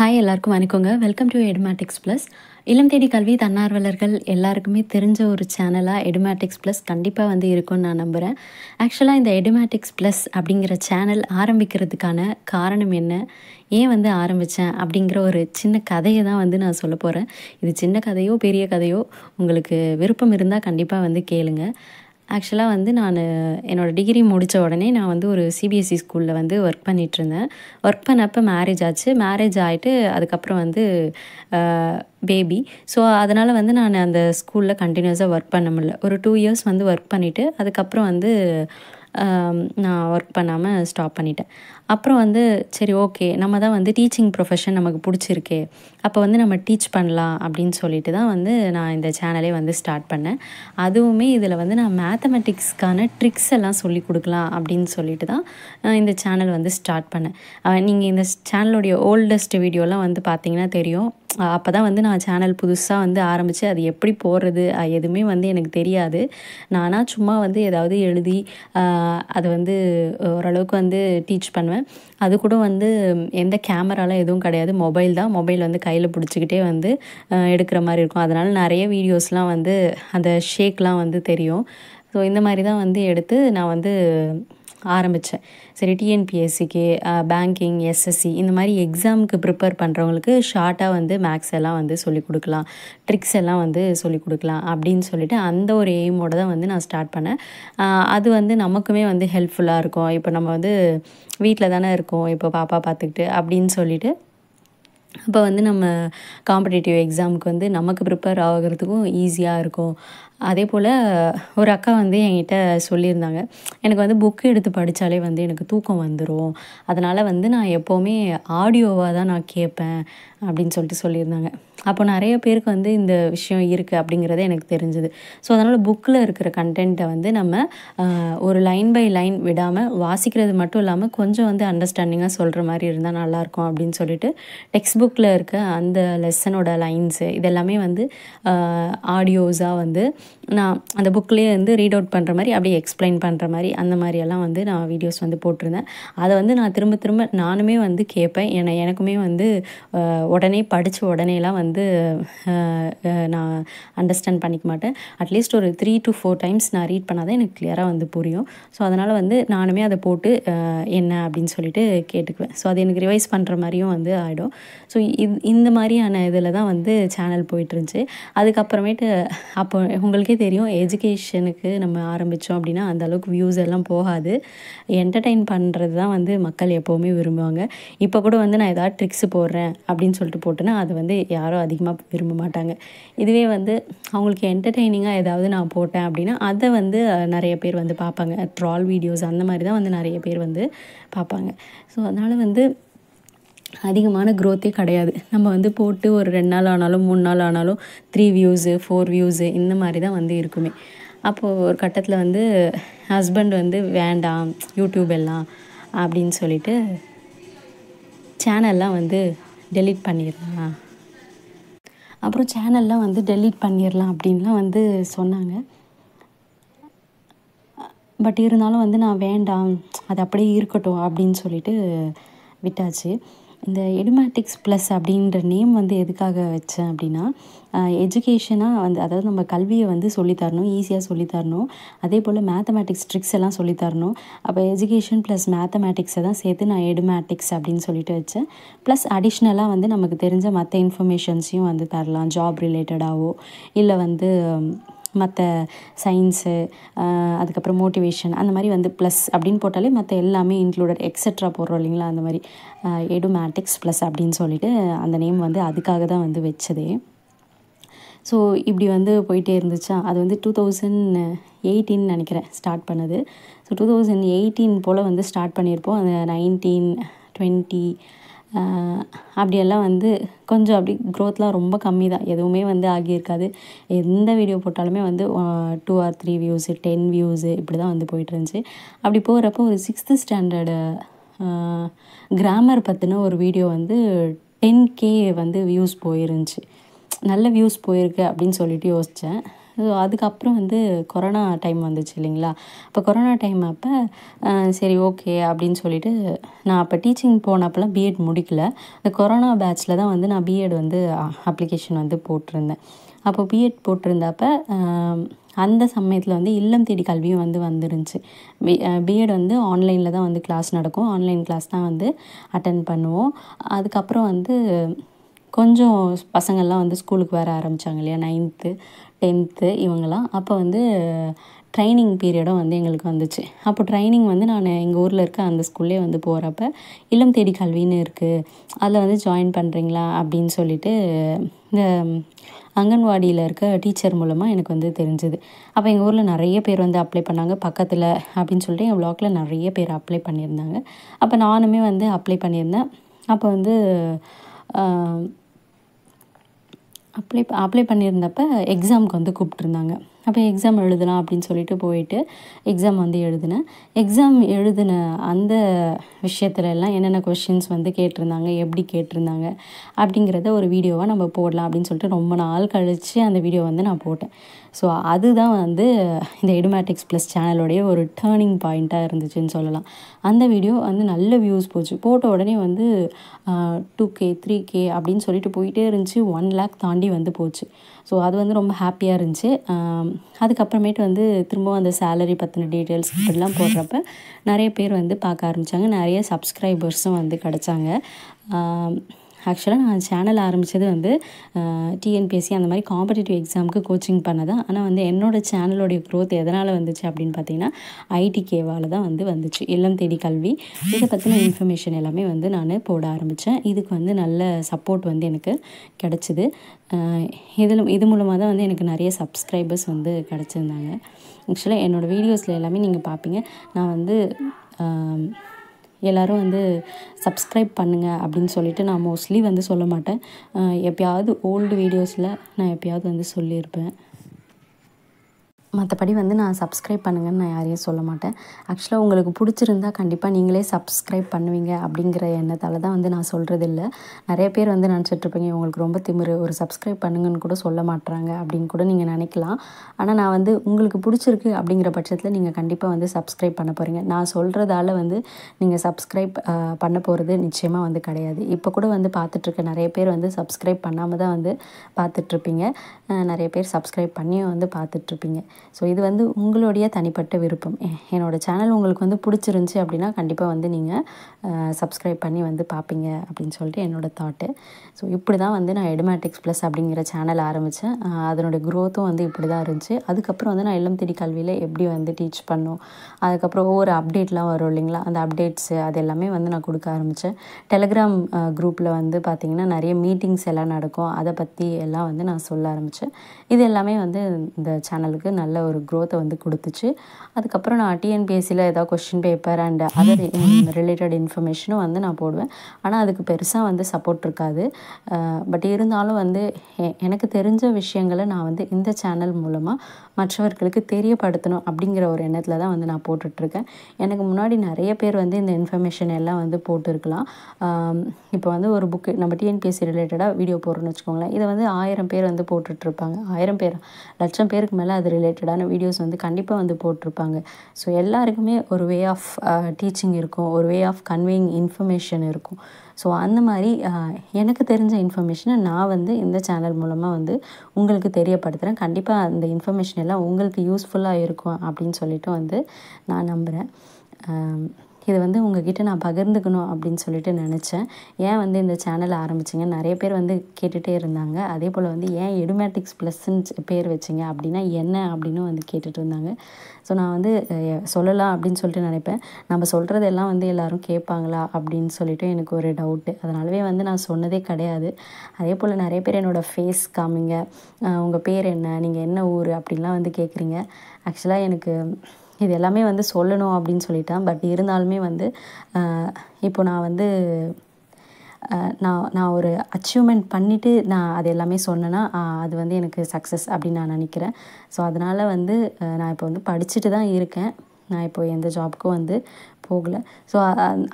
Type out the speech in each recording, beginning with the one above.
hi எல்லாருக்கும் வணக்கங்க welcome to Edumatics plus இளம் தேடி கல்வி தன்னார்வலர்கள் எல்லாருக்குமே தெரிஞ்ச ஒரு சேனலாக எடுமேட்டிக்ஸ் ப்ளஸ் கண்டிப்பாக வந்து இருக்கும்னு நான் நம்புகிறேன் ஆக்சுவலாக இந்த எடுமேட்டிக்ஸ் ப்ளஸ் அப்படிங்கிற சேனல் ஆரம்பிக்கிறதுக்கான காரணம் என்ன ஏன் வந்து ஆரம்பித்தேன் அப்படிங்கிற ஒரு சின்ன கதையை தான் வந்து நான் சொல்ல போகிறேன் இது சின்ன கதையோ பெரிய கதையோ உங்களுக்கு விருப்பம் இருந்தால் கண்டிப்பாக வந்து கேளுங்கள் ஆக்சுவலாக வந்து நான் என்னோடய டிகிரி முடித்த உடனே நான் வந்து ஒரு சிபிஎஸ்சி ஸ்கூலில் e வந்து ஒர்க் பண்ணிகிட்ருந்தேன் ஒர்க் பண்ணப்போ மேரேஜ் ஆச்சு மேரேஜ் ஆகிட்டு அதுக்கப்புறம் வந்து பேபி ஸோ அதனால் வந்து நான் அந்த ஸ்கூலில் கண்டினியூஸாக ஒர்க் பண்ண முடியல ஒரு டூ இயர்ஸ் வந்து ஒர்க் பண்ணிவிட்டு அதுக்கப்புறம் வந்து நான் ஒர்க் பண்ணாமல் ஸ்டாப் பண்ணிட்டேன் அப்புறம் வந்து சரி ஓகே நம்ம தான் வந்து டீச்சிங் ப்ரொஃபஷன் நமக்கு பிடிச்சிருக்கே அப்போ வந்து நம்ம டீச் பண்ணலாம் அப்படின்னு சொல்லிட்டு தான் வந்து நான் இந்த சேனலே வந்து ஸ்டார்ட் பண்ணேன் அதுவுமே இதில் வந்து நான் மேத்தமெட்டிக்ஸ்க்கான ட்ரிக்ஸ் எல்லாம் சொல்லி கொடுக்கலாம் அப்படின்னு சொல்லிட்டு தான் இந்த சேனல் வந்து ஸ்டார்ட் பண்ணேன் நீங்கள் இந்த சேனலுடைய ஓல்டஸ்ட் வீடியோலாம் வந்து பார்த்தீங்கன்னா தெரியும் அப்போ தான் வந்து நான் சேனல் புதுசாக வந்து ஆரம்பித்து அது எப்படி போடுறது எதுவுமே வந்து எனக்கு தெரியாது நானாக சும்மா வந்து ஏதாவது எழுதி அதை வந்து ஓரளவுக்கு வந்து டீச் பண்ணுவேன் அது கூட வந்து எந்த கேமராலாம் எதுவும் கிடையாது மொபைல் தான் மொபைல் வந்து கையில் பிடிச்சிக்கிட்டே வந்து எடுக்கிற மாதிரி இருக்கும் அதனால் நிறைய வீடியோஸ்லாம் வந்து அந்த ஷேக்லாம் வந்து தெரியும் ஸோ இந்த மாதிரி தான் வந்து எடுத்து நான் வந்து ஆரம்பித்தேன் சரி டிஎன்பிஎஸ்சிக்கு பேங்கிங் எஸ்எஸ்சி இந்த மாதிரி எக்ஸாமுக்கு ப்ரிப்பேர் பண்ணுறவங்களுக்கு ஷார்ட்டாக வந்து மேக்ஸ் எல்லாம் வந்து சொல்லிக் கொடுக்கலாம் ட்ரிக்ஸ் எல்லாம் வந்து சொல்லிக் கொடுக்கலாம் அப்படின்னு சொல்லிட்டு அந்த ஒரு எய்மோடு தான் வந்து நான் ஸ்டார்ட் பண்ணேன் அது வந்து நமக்குமே வந்து ஹெல்ப்ஃபுல்லாக இருக்கும் இப்போ நம்ம வந்து வீட்டில் தானே இருக்கோம் இப்போ பாப்பா பார்த்துக்கிட்டு அப்படின்னு சொல்லிட்டு அப்போ வந்து நம்ம காம்படிட்டிவ் எக்ஸாமுக்கு வந்து நமக்கு ப்ரிப்பேர் ஆகிறதுக்கும் ஈஸியாக இருக்கும் அதே போல் ஒரு அக்கா வந்து என்கிட்ட சொல்லியிருந்தாங்க எனக்கு வந்து புக்கு எடுத்து படித்தாலே வந்து எனக்கு தூக்கம் வந்துடும் அதனால் வந்து நான் எப்போவுமே ஆடியோவாக தான் நான் கேட்பேன் அப்படின்னு சொல்லிட்டு சொல்லியிருந்தாங்க அப்போ நிறைய பேருக்கு வந்து இந்த விஷயம் இருக்குது அப்படிங்கிறது எனக்கு தெரிஞ்சுது ஸோ அதனால் புக்கில் இருக்கிற கண்டென்ட்டை வந்து நம்ம ஒரு லைன் பை லைன் விடாமல் வாசிக்கிறது மட்டும் இல்லாமல் கொஞ்சம் வந்து அண்டர்ஸ்டாண்டிங்காக சொல்கிற மாதிரி இருந்தால் நல்லாயிருக்கும் அப்படின்னு சொல்லிட்டு டெக்ஸ்ட் புக்கில் இருக்க அந்த லெசனோட லைன்ஸு இதெல்லாமே வந்து ஆடியோஸாக வந்து நான் அந்த புக்லேயே வந்து ரீட் அவுட் பண்ணுற மாதிரி அப்படியே எக்ஸ்பிளைன் பண்ணுற மாதிரி அந்த மாதிரியெல்லாம் வந்து நான் வீடியோஸ் வந்து போட்டிருந்தேன் அதை வந்து நான் திரும்ப திரும்ப நானுமே வந்து கேட்பேன் ஏன்னா எனக்குமே வந்து உடனே படித்த உடனேலாம் வந்து நான் அண்டர்ஸ்டாண்ட் பண்ணிக்க மாட்டேன் அட்லீஸ்ட் ஒரு த்ரீ டு ஃபோர் டைம்ஸ் நான் ரீட் பண்ணால் தான் எனக்கு கிளியராக வந்து புரியும் ஸோ அதனால் வந்து நானுமே அதை போட்டு என்ன அப்படின்னு சொல்லிட்டு கேட்டுக்குவேன் ஸோ அது எனக்கு ரிவைஸ் பண்ணுற மாதிரியும் வந்து ஆகிடும் ஸோ இது இந்த மாதிரியான இதில் தான் வந்து சேனல் போயிட்டுருந்துச்சு அதுக்கப்புறமேட்டு அப்போ உங்களுக்கே தெரியும் எஜுகேஷனுக்கு நம்ம ஆரம்பித்தோம் அப்படின்னா அந்த அளவுக்கு வியூஸ் எல்லாம் போகாது என்டர்டெயின் பண்ணுறது தான் வந்து மக்கள் எப்போவுமே விரும்புவாங்க இப்போ கூட வந்து நான் ஏதாவது ட்ரிக்ஸ் போடுறேன் அப்படின்னு சொல்லிட்டு போட்டேன்னா அது வந்து யாரும் அதிகமாக விரும்ப மாட்டாங்க இதுவே வந்து அவங்களுக்கு என்டர்டெய்னிங்காக ஏதாவது நான் போட்டேன் அப்படின்னா அதை வந்து நிறைய பேர் வந்து பார்ப்பாங்க ட்ரால் வீடியோஸ் அந்த மாதிரி தான் வந்து நிறைய பேர் வந்து பார்ப்பாங்க ஸோ அதனால் வந்து அதிகமான க்ரோத்தே கிடையாது நம்ம வந்து போட்டு ஒரு ரெண்டு நாள் ஆனாலும் மூணு நாள் ஆனாலும் த்ரீ வியூஸு ஃபோர் வியூஸு இந்த மாதிரி தான் வந்து இருக்குமே அப்போது ஒரு கட்டத்தில் வந்து ஹஸ்பண்ட் வந்து வேண்டாம் யூடியூப் எல்லாம் அப்படின்னு சொல்லிட்டு சேனல்லாம் வந்து டெலிட் பண்ணிடலாம் அப்புறம் சேனல்லாம் வந்து டெலீட் பண்ணிடலாம் அப்படின்லாம் வந்து சொன்னாங்க பட் இருந்தாலும் வந்து நான் வேண்டாம் அது அப்படியே இருக்கட்டும் அப்படின்னு சொல்லிட்டு விட்டாச்சு இந்த எடுமேட்டிக்ஸ் ப்ளஸ் அப்படின்ற நேம் வந்து எதுக்காக வச்சேன் அப்படின்னா எஜுகேஷனாக வந்து அதாவது நம்ம கல்வியை வந்து சொல்லித்தரணும் ஈஸியாக சொல்லித்தரணும் அதே போல் மேத்தமேட்டிக்ஸ் ட்ரிக்ஸ் எல்லாம் சொல்லித்தரணும் அப்போ எஜுகேஷன் ப்ளஸ் மேத்தமேட்டிக்ஸை தான் சேர்த்து நான் எடுமேட்டிக்ஸ் அப்படின்னு சொல்லிட்டு வச்சேன் ப்ளஸ் அடிஷ்னலாக வந்து நமக்கு தெரிஞ்ச மற்ற இன்ஃபர்மேஷன்ஸையும் வந்து தரலாம் ஜாப் ரிலேட்டடாகவோ இல்லை வந்து மற்ற சயின்ஸு அதுக்கப்புறம் மோட்டிவேஷன் அந்த மாதிரி வந்து ப்ளஸ் அப்படின்னு போட்டாலே மற்ற எல்லாமே இன்க்ளூடட் எக்ஸட்ரா போடுறோம் இல்லைங்களா அந்த மாதிரி எடுமேட்டிக்ஸ் ப்ளஸ் அப்படின்னு சொல்லிட்டு அந்த நேம் வந்து அதுக்காக தான் வந்து வச்சதே ஸோ இப்படி வந்து போயிட்டே இருந்துச்சா அது வந்து டூ தௌசண்ட் எயிட்டீன் நினைக்கிறேன் ஸ்டார்ட் பண்ணது ஸோ டூ தௌசண்ட் எயிட்டீன் போல் வந்து ஸ்டார்ட் பண்ணியிருப்போம் அந்த நைன்டீன் டுவெண்ட்டி அப்படியெல்லாம் வந்து கொஞ்சம் அப்படி க்ரோத்லாம் ரொம்ப கம்மி தான் எதுவுமே வந்து ஆகியிருக்காது எந்த வீடியோ போட்டாலுமே வந்து two or three views ten views இப்படி தான் வந்து போயிட்டுருந்துச்சு அப்படி போகிறப்போ ஒரு சிக்ஸ்த்து ஸ்டாண்டர்டு கிராமர் பற்றின ஒரு வீடியோ வந்து டென் கே வந்து வியூஸ் போயிருந்துச்சு நல்ல வியூஸ் போயிருக்கு அப்படின்னு சொல்லிட்டு யோசித்தேன் அதுக்கப்புறம் வந்து கொரோனா டைம் வந்துச்சு இல்லைங்களா அப்போ கொரோனா டைம் அப்போ சரி ஓகே அப்படின்னு சொல்லிட்டு நான் அப்போ டீச்சிங் போனப்பெல்லாம் பிஎட் முடிக்கல அந்த கொரோனா பேட்சில் தான் வந்து நான் பிஎட் வந்து அப்ளிகேஷன் வந்து போட்டிருந்தேன் அப்போ பிஎட் போட்டிருந்தப்ப அந்த சமயத்தில் வந்து இல்லம் தேடி கல்வியும் வந்து வந்துருந்துச்சு பி பிஎட் வந்து ஆன்லைனில் தான் வந்து கிளாஸ் நடக்கும் ஆன்லைன் கிளாஸ் தான் வந்து அட்டன் பண்ணுவோம் அதுக்கப்புறம் வந்து கொஞ்சம் பசங்கள்லாம் வந்து ஸ்கூலுக்கு வர ஆரம்பித்தாங்க இல்லையா நைன்த்து டென்த்து இவங்கெல்லாம் அப்போ வந்து ட்ரைனிங் பீரியடும் வந்து எங்களுக்கு வந்துச்சு அப்போ ட்ரைனிங் வந்து நான் எங்கள் ஊரில் இருக்க அந்த ஸ்கூல்லே வந்து போகிறப்ப இல்லம் தேடி கல்வின்னு இருக்குது அதில் வந்து ஜாயின் பண்ணுறீங்களா அப்படின்னு சொல்லிட்டு இந்த அங்கன்வாடியில் இருக்க டீச்சர் மூலமாக எனக்கு வந்து தெரிஞ்சுது அப்போ எங்கள் ஊரில் நிறைய பேர் வந்து அப்ளை பண்ணாங்க பக்கத்தில் அப்படின்னு சொல்லிட்டு என் ப்ளாக்கில் நிறைய பேர் அப்ளை பண்ணியிருந்தாங்க அப்போ நானுமே வந்து அப்ளை பண்ணியிருந்தேன் அப்போ வந்து அப்ளை அப்ளை பண்ணியிருந்தப்ப எக்ஸாமுக்கு வந்து கூப்பிட்ருந்தாங்க அப்போ எக்ஸாம் எழுதலாம் அப்படின்னு சொல்லிட்டு போயிட்டு எக்ஸாம் வந்து எழுதினேன் எக்ஸாம் எழுதின அந்த விஷயத்துல எல்லாம் என்னென்ன கொஷின்ஸ் வந்து கேட்டிருந்தாங்க எப்படி கேட்டிருந்தாங்க அப்படிங்கிறத ஒரு வீடியோவாக நம்ம போடலாம் அப்படின்னு சொல்லிட்டு ரொம்ப நாள் கழித்து அந்த வீடியோ வந்து நான் போட்டேன் ஸோ அதுதான் வந்து இந்த எடுமேட்டிக்ஸ் ப்ளஸ் சேனலோடைய ஒரு டேர்னிங் பாயிண்ட்டாக இருந்துச்சுன்னு சொல்லலாம் அந்த வீடியோ வந்து நல்ல வியூஸ் போச்சு போட்ட உடனே வந்து டூ கே த்ரீ கே அப்படின்னு சொல்லிட்டு போயிட்டே இருந்துச்சு ஒன் லேக் தாண்டி வந்து போச்சு ஸோ அது வந்து ரொம்ப ஹாப்பியாக இருந்துச்சு அதுக்கப்புறமேட்டு வந்து திரும்பவும் அந்த சேலரி பற்றின டீட்டெயில்ஸ் இப்படிலாம் போடுறப்ப நிறைய பேர் வந்து பார்க்க ஆரம்பித்தாங்க நிறைய சப்ஸ்கிரைபர்ஸும் வந்து கிடச்சாங்க ஆக்சுவலாக நான் சேனல் ஆரம்பித்தது வந்து டிஎன்பிஎஸ்சி அந்த மாதிரி காம்படிட்டிவ் எக்ஸாமுக்கு கோச்சிங் பண்ணதான் ஆனால் வந்து என்னோடய சேனலோடைய க்ரோத் எதனால் வந்துச்சு அப்படின்னு பார்த்தீங்கன்னா ஐடி கேவால் தான் வந்து வந்துச்சு இல்லம் தேடி கல்வி இதை பற்றின இன்ஃபர்மேஷன் எல்லாமே வந்து நான் போட ஆரம்பித்தேன் இதுக்கு வந்து நல்ல சப்போர்ட் வந்து எனக்கு கிடச்சிது இதில் இது மூலமாக தான் வந்து எனக்கு நிறைய சப்ஸ்கிரைபர்ஸ் வந்து கிடச்சிருந்தாங்க ஆக்சுவலாக என்னோடய வீடியோஸில் எல்லாமே நீங்கள் பார்ப்பீங்க நான் வந்து எல்லோரும் வந்து சப்ஸ்கிரைப் பண்ணுங்கள் அப்படின்னு சொல்லிட்டு நான் மோஸ்ட்லி வந்து சொல்ல மாட்டேன் எப்பயாவது ஓல்டு வீடியோஸில் நான் எப்பயாவது வந்து சொல்லியிருப்பேன் மற்றபடி வந்து நான் சப்ஸ்கிரைப் பண்ணுங்கன்னு நான் யாரையும் சொல்ல மாட்டேன் ஆக்சுவலாக உங்களுக்கு பிடிச்சிருந்தா கண்டிப்பாக நீங்களே சப்ஸ்கிரைப் பண்ணுவீங்க அப்படிங்கிற எண்ணத்தால் தான் வந்து நான் சொல்கிறது இல்லை நிறைய பேர் வந்து நினச்சிட்ருப்பீங்க உங்களுக்கு ரொம்ப திமிரு ஒரு சப்ஸ்கிரைப் பண்ணுங்கன்னு கூட சொல்ல மாட்டுறாங்க அப்படின்னு கூட நீங்கள் நினைக்கலாம் ஆனால் நான் வந்து உங்களுக்கு பிடிச்சிருக்கு அப்படிங்கிற பட்சத்தில் நீங்கள் கண்டிப்பாக வந்து சப்ஸ்கிரைப் பண்ண போகிறீங்க நான் சொல்கிறதால வந்து நீங்கள் சப்ஸ்கிரைப் பண்ண போகிறது நிச்சயமாக வந்து கிடையாது இப்போ கூட வந்து பார்த்துட்ருக்க நிறைய பேர் வந்து சப்ஸ்கிரைப் பண்ணாமல் தான் வந்து பார்த்துட்ருப்பீங்க நிறைய பேர் சப்ஸ்கிரைப் பண்ணியும் வந்து பார்த்துட்ருப்பீங்க ஸோ இது வந்து உங்களுடைய தனிப்பட்ட விருப்பம் என்னோடய சேனல் உங்களுக்கு வந்து பிடிச்சிருந்துச்சி அப்படின்னா கண்டிப்பாக வந்து நீங்கள் சப்ஸ்கிரைப் பண்ணி வந்து பார்ப்பீங்க அப்படின்னு சொல்லிட்டு என்னோடய தாட்டு ஸோ இப்படி தான் வந்து நான் எடுமேட்டிக்ஸ் ப்ளஸ் அப்படிங்கிற சேனல் ஆரம்பித்தேன் அதனுடைய க்ரோத்தும் வந்து இப்படி தான் இருந்துச்சு அதுக்கப்புறம் வந்து நான் இல்லம் தேடி கல்வியில் எப்படி வந்து டீச் பண்ணும் அதுக்கப்புறம் ஒவ்வொரு அப்டேட்லாம் வரும் இல்லைங்களா அந்த அப்டேட்ஸு அது எல்லாமே வந்து நான் கொடுக்க ஆரம்பித்தேன் டெலிகிராம் குரூப்பில் வந்து பார்த்திங்கன்னா நிறைய மீட்டிங்ஸ் எல்லாம் நடக்கும் அதை பற்றி எல்லாம் வந்து நான் சொல்ல ஆரம்பித்தேன் இது எல்லாமே வந்து இந்த சேனலுக்கு நல்ல நல்ல ஒரு க்ரோத்தை வந்து கொடுத்துச்சு அதுக்கப்புறம் நான் டிஎன்பிஎஸ்சியில் ஏதாவது question paper and other related இன்ஃபர்மேஷனும் வந்து நான் போடுவேன் ஆனால் அதுக்கு பெருசாக வந்து சப்போர்ட் இருக்காது பட் இருந்தாலும் வந்து எனக்கு தெரிஞ்ச விஷயங்களை நான் வந்து இந்த சேனல் மூலமாக மற்றவர்களுக்கு தெரியப்படுத்தணும் அப்படிங்கிற ஒரு எண்ணத்தில் தான் வந்து நான் போட்டுட்ருக்கேன் எனக்கு முன்னாடி நிறைய பேர் வந்து இந்த இன்ஃபர்மேஷன் எல்லாம் வந்து போட்டுருக்கலாம் இப்போ வந்து ஒரு புக்கு நம்ம டிஎன்பிஎஸ்சி ரிலேட்டடாக வீடியோ போடுறோன்னு வச்சுக்கோங்களேன் இதை வந்து ஆயிரம் பேர் வந்து போட்டுட்ருப்பாங்க ஆயிரம் பேர் லட்சம் பேருக்கு மேலே அது ரிலேட்டட் ரிலேட்டடான வீடியோஸ் வந்து கண்டிப்பாக வந்து போட்டிருப்பாங்க ஸோ எல்லாருக்குமே ஒரு வே ஆஃப் டீச்சிங் இருக்கும் ஒரு வே ஆஃப் கன்வேயிங் இன்ஃபர்மேஷன் இருக்கும் ஸோ அந்த மாதிரி uh, எனக்கு தெரிஞ்ச இன்ஃபர்மேஷனை நான் வந்து இந்த சேனல் மூலமாக வந்து உங்களுக்கு தெரியப்படுத்துகிறேன் கண்டிப்பாக அந்த இன்ஃபர்மேஷன் எல்லாம் உங்களுக்கு யூஸ்ஃபுல்லாக இருக்கும் அப்படின்னு சொல்லிட்டு வந்து நான் நம்புகிறேன் um, இதை வந்து உங்ககிட்ட நான் பகிர்ந்துக்கணும் அப்படின்னு சொல்லிட்டு நினச்சேன் ஏன் வந்து இந்த சேனலை ஆரம்பிச்சிங்க நிறைய பேர் வந்து கேட்டுகிட்டே இருந்தாங்க அதே போல் வந்து ஏன் எடுமேட்டிக்ஸ் ப்ளஸ்ன்னு பேர் வச்சிங்க அப்படின்னா என்ன அப்படின்னு வந்து கேட்டுட்டு இருந்தாங்க ஸோ நான் வந்து சொல்லலாம் அப்படின்னு சொல்லிட்டு நினைப்பேன் நம்ம சொல்கிறதெல்லாம் வந்து எல்லோரும் கேட்பாங்களா அப்படின்னு சொல்லிட்டு எனக்கு ஒரு டவுட்டு அதனாலவே வந்து நான் சொன்னதே கிடையாது அதே போல் நிறைய பேர் என்னோடய ஃபேஸ் காமிங்க உங்கள் பேர் என்ன நீங்கள் என்ன ஊர் அப்படின்லாம் வந்து கேட்குறீங்க ஆக்சுவலாக எனக்கு இது எல்லாமே வந்து சொல்லணும் அப்படின்னு சொல்லிட்டேன் பட் இருந்தாலுமே வந்து இப்போ நான் வந்து நான் நான் ஒரு அச்சீவ்மெண்ட் பண்ணிவிட்டு நான் அது எல்லாமே சொன்னேன்னா அது வந்து எனக்கு சக்ஸஸ் அப்படின்னு நான் நினைக்கிறேன் ஸோ அதனால் வந்து நான் இப்போ வந்து படிச்சுட்டு தான் இருக்கேன் நான் இப்போ எந்த ஜாப்க்கும் வந்து போகலை ஸோ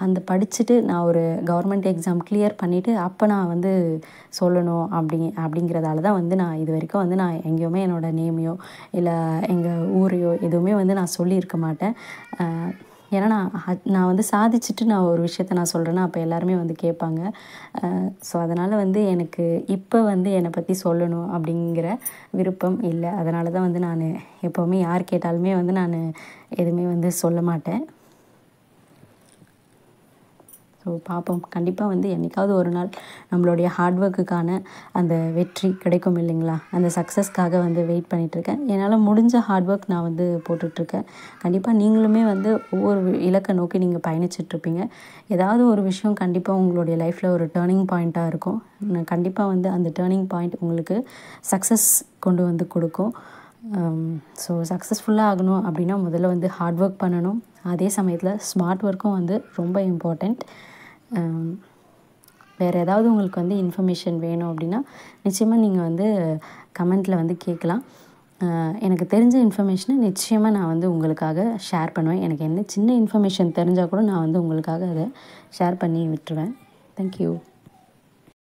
அந்த படிச்சுட்டு நான் ஒரு கவர்மெண்ட் எக்ஸாம் கிளியர் பண்ணிவிட்டு அப்போ நான் வந்து சொல்லணும் அப்படி அப்படிங்கிறதால தான் வந்து நான் இது வரைக்கும் வந்து நான் எங்கேயுமே என்னோடய நேமையோ இல்லை எங்கள் ஊரையோ எதுவுமே வந்து நான் சொல்லியிருக்க மாட்டேன் ஏன்னா நான் நான் வந்து சாதிச்சுட்டு நான் ஒரு விஷயத்த நான் சொல்கிறேன்னா அப்போ எல்லாருமே வந்து கேட்பாங்க ஸோ அதனால் வந்து எனக்கு இப்போ வந்து என்னை பற்றி சொல்லணும் அப்படிங்கிற விருப்பம் இல்லை அதனால தான் வந்து நான் எப்போவுமே யார் கேட்டாலுமே வந்து நான் எதுவுமே வந்து சொல்ல மாட்டேன் ஸோ பார்ப்போம் கண்டிப்பாக வந்து என்றைக்காவது ஒரு நாள் நம்மளுடைய ஹார்ட் ஒர்க்குக்கான அந்த வெற்றி கிடைக்கும் இல்லைங்களா அந்த சக்ஸஸ்க்காக வந்து வெயிட் பண்ணிகிட்ருக்கேன் என்னால் முடிஞ்ச ஹார்ட் ஒர்க் நான் வந்து போட்டுட்ருக்கேன் கண்டிப்பாக நீங்களுமே வந்து ஒவ்வொரு இலக்கை நோக்கி நீங்கள் பயணிச்சிட்ருப்பீங்க ஏதாவது ஒரு விஷயம் கண்டிப்பாக உங்களுடைய லைஃப்பில் ஒரு டேர்னிங் பாயிண்ட்டாக இருக்கும் நான் கண்டிப்பாக வந்து அந்த டேர்னிங் பாயிண்ட் உங்களுக்கு சக்ஸஸ் கொண்டு வந்து கொடுக்கும் ஸோ um, சக்ஸஸ்ஃபுல்லாக ஆகணும் அப்படின்னா முதல்ல வந்து ஹார்ட் ஒர்க் பண்ணணும் அதே சமயத்தில் ஸ்மார்ட் ஒர்க்கும் வந்து ரொம்ப இம்பார்ட்டண்ட் வேறு ஏதாவது உங்களுக்கு வந்து இன்ஃபர்மேஷன் வேணும் அப்படின்னா நிச்சயமாக நீங்கள் வந்து கமெண்ட்டில் வந்து கேட்கலாம் எனக்கு தெரிஞ்ச இன்ஃபர்மேஷனை நிச்சயமாக நான் வந்து உங்களுக்காக ஷேர் பண்ணுவேன் எனக்கு என்ன சின்ன இன்ஃபர்மேஷன் தெரிஞ்சால் கூட நான் வந்து உங்களுக்காக அதை ஷேர் பண்ணி விட்டுருவேன் தேங்க்யூ